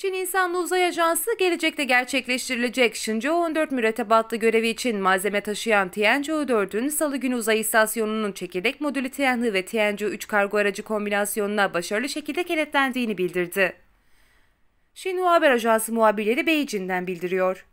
Çin İnsanlı Uzay Ajansı gelecekte gerçekleştirilecek Şinca 14 mürettebatlı görevi için malzeme taşıyan tianzhou 4'ün Salı günü uzay istasyonunun çekirdek modülü Tianhe ve tianzhou 3 kargo aracı kombinasyonuna başarılı şekilde kenetlendiğini bildirdi. Xinhua Haber Ajansı muhabirleri Beijing'den bildiriyor.